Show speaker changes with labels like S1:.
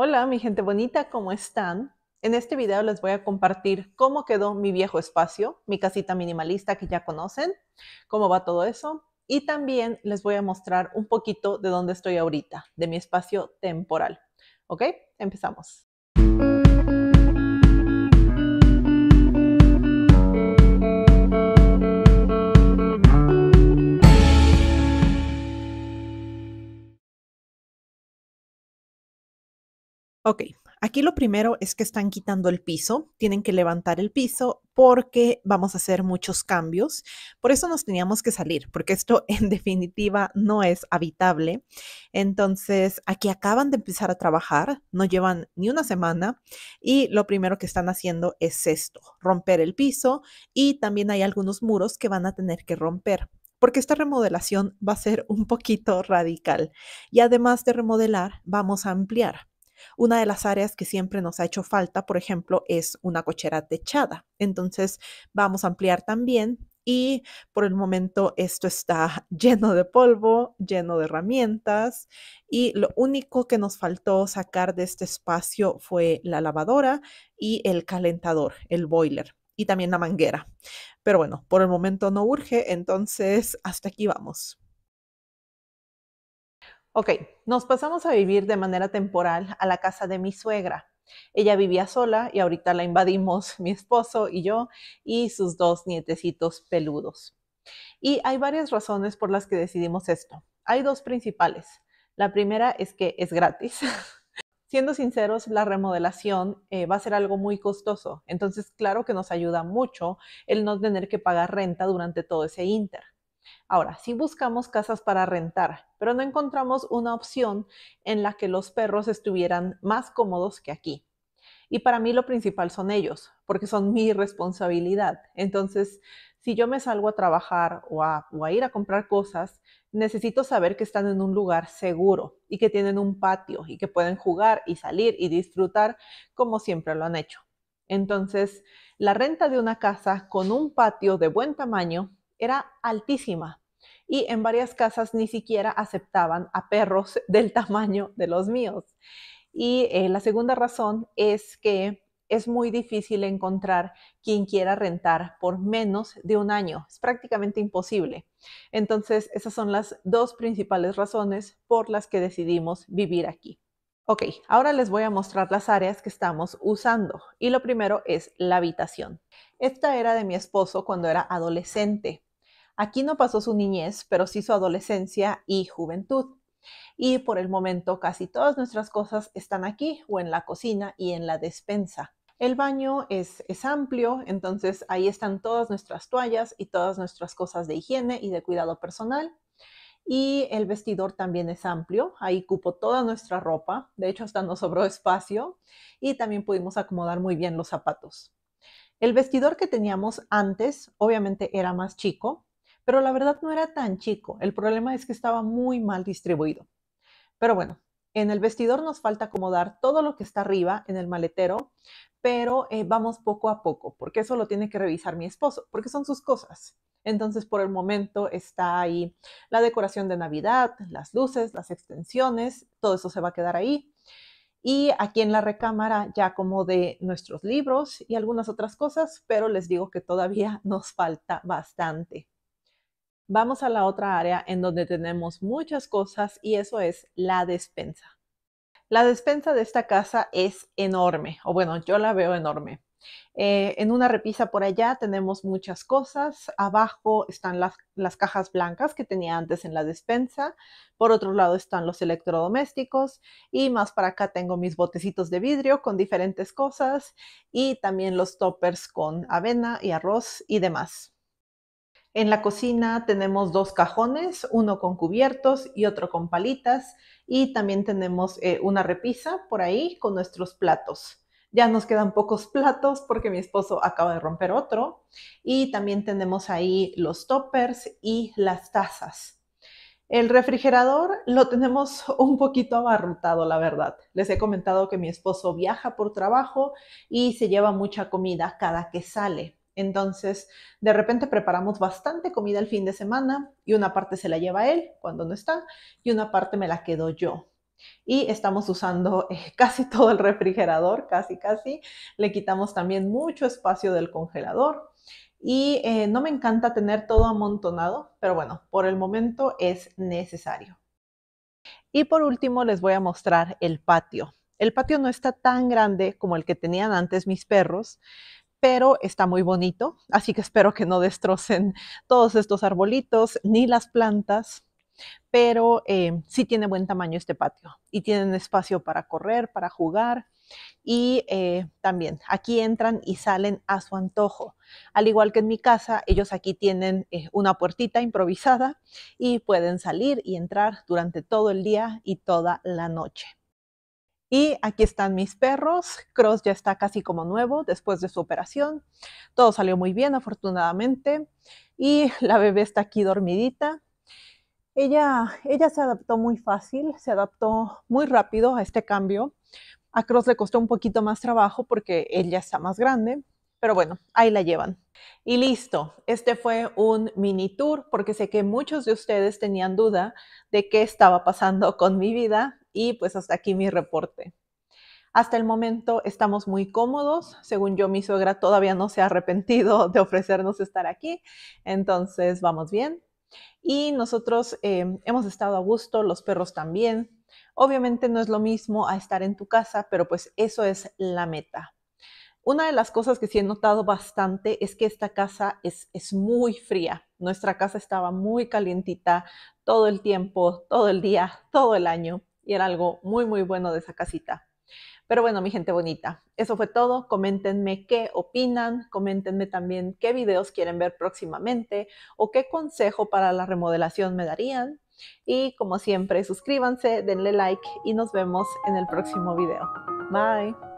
S1: Hola mi gente bonita, ¿cómo están? En este video les voy a compartir cómo quedó mi viejo espacio, mi casita minimalista que ya conocen, cómo va todo eso y también les voy a mostrar un poquito de dónde estoy ahorita, de mi espacio temporal. ¿Ok? Empezamos. Ok, aquí lo primero es que están quitando el piso, tienen que levantar el piso porque vamos a hacer muchos cambios. Por eso nos teníamos que salir, porque esto en definitiva no es habitable. Entonces, aquí acaban de empezar a trabajar, no llevan ni una semana y lo primero que están haciendo es esto, romper el piso y también hay algunos muros que van a tener que romper porque esta remodelación va a ser un poquito radical. Y además de remodelar, vamos a ampliar. Una de las áreas que siempre nos ha hecho falta, por ejemplo, es una cochera techada. Entonces vamos a ampliar también y por el momento esto está lleno de polvo, lleno de herramientas y lo único que nos faltó sacar de este espacio fue la lavadora y el calentador, el boiler y también la manguera. Pero bueno, por el momento no urge, entonces hasta aquí vamos. Ok, nos pasamos a vivir de manera temporal a la casa de mi suegra. Ella vivía sola y ahorita la invadimos mi esposo y yo y sus dos nietecitos peludos. Y hay varias razones por las que decidimos esto. Hay dos principales. La primera es que es gratis. Siendo sinceros, la remodelación eh, va a ser algo muy costoso. Entonces, claro que nos ayuda mucho el no tener que pagar renta durante todo ese inter. Ahora, si buscamos casas para rentar, pero no encontramos una opción en la que los perros estuvieran más cómodos que aquí. Y para mí lo principal son ellos, porque son mi responsabilidad. Entonces, si yo me salgo a trabajar o a, o a ir a comprar cosas, necesito saber que están en un lugar seguro y que tienen un patio y que pueden jugar y salir y disfrutar como siempre lo han hecho. Entonces, la renta de una casa con un patio de buen tamaño era altísima y en varias casas ni siquiera aceptaban a perros del tamaño de los míos. Y eh, la segunda razón es que es muy difícil encontrar quien quiera rentar por menos de un año. Es prácticamente imposible. Entonces, esas son las dos principales razones por las que decidimos vivir aquí. Ok, ahora les voy a mostrar las áreas que estamos usando. Y lo primero es la habitación. Esta era de mi esposo cuando era adolescente. Aquí no pasó su niñez, pero sí su adolescencia y juventud. Y por el momento casi todas nuestras cosas están aquí o en la cocina y en la despensa. El baño es, amplio, entonces ahí están todas nuestras toallas y todas nuestras cosas de higiene y de cuidado personal. Y el vestidor también es amplio, ahí cupo toda nuestra ropa, de hecho hasta nos sobró espacio y también pudimos acomodar muy bien los zapatos. El vestidor que teníamos antes obviamente era más chico, pero la verdad no era tan chico, el problema es que estaba muy mal distribuido. Pero bueno, en el vestidor nos falta acomodar todo lo que está arriba en el maletero, pero eh, vamos poco a poco, porque eso lo tiene que revisar mi esposo, porque son sus cosas. Entonces, por el momento está ahí la decoración de Navidad, las luces, las extensiones, todo eso se va a quedar ahí. Y aquí en la recámara ya acomodé nuestros libros y algunas otras cosas, pero les digo que todavía nos falta bastante. Vamos a la otra área en donde tenemos muchas cosas y eso es la despensa. La despensa de esta casa es enorme, o bueno, yo la veo enorme. Eh, en una repisa por allá tenemos muchas cosas. Abajo están las, las, cajas blancas que tenía antes en la despensa. Por otro lado están los electrodomésticos. Y más para acá tengo mis botecitos de vidrio con diferentes cosas. Y también los toppers con avena y arroz y demás. En la cocina tenemos dos cajones, uno con cubiertos y otro con palitas. Y también tenemos eh, una repisa por ahí con nuestros platos. Ya nos quedan pocos platos porque mi esposo acaba de romper otro. Y también tenemos ahí los toppers y las tazas. El refrigerador lo tenemos un poquito abarrotado, la verdad. Les he comentado que mi esposo viaja por trabajo y se lleva mucha comida cada que sale. Entonces, de repente preparamos bastante comida el fin de semana y una parte se la lleva él cuando no está y una parte me la quedo yo. Y estamos usando eh, casi todo el refrigerador, casi, casi. Le quitamos también mucho espacio del congelador. Y eh, no me encanta tener todo amontonado, pero bueno, por el momento es necesario. Y por último les voy a mostrar el patio. El patio no está tan grande como el que tenían antes mis perros, pero está muy bonito, así que espero que no destrocen todos estos arbolitos ni las plantas, pero eh, sí tiene buen tamaño este patio y tienen espacio para correr, para jugar y eh, también aquí entran y salen a su antojo. Al igual que en mi casa, ellos aquí tienen eh, una puertita improvisada y pueden salir y entrar durante todo el día y toda la noche. Y aquí están mis perros. Cross ya está casi como nuevo después de su operación. Todo salió muy bien, afortunadamente. Y la bebé está aquí dormidita. Ella, ella se adaptó muy fácil, se adaptó muy rápido a este cambio. A Cross le costó un poquito más trabajo porque ella está más grande, pero bueno, ahí la llevan. Y listo, este fue un mini tour porque sé que muchos de ustedes tenían duda de qué estaba pasando con mi vida y pues hasta aquí mi reporte. Hasta el momento estamos muy cómodos. Según yo, mi suegra todavía no se ha arrepentido de ofrecernos estar aquí. Entonces, vamos bien. Y nosotros em, hemos estado a gusto, los perros también. Obviamente no es lo mismo a estar en tu casa, pero pues eso es la meta. Una de las cosas que sí he notado bastante es que esta casa es, es muy fría. Nuestra casa estaba muy calientita todo el tiempo, todo el día, todo el año y era algo muy, muy bueno de esa casita. Pero bueno, mi gente bonita, eso fue todo. Coméntenme qué opinan, coméntenme también qué videos quieren ver próximamente o qué consejo para la remodelación me darían. Y como siempre, suscríbanse, denle like y nos vemos en el próximo video. Bye.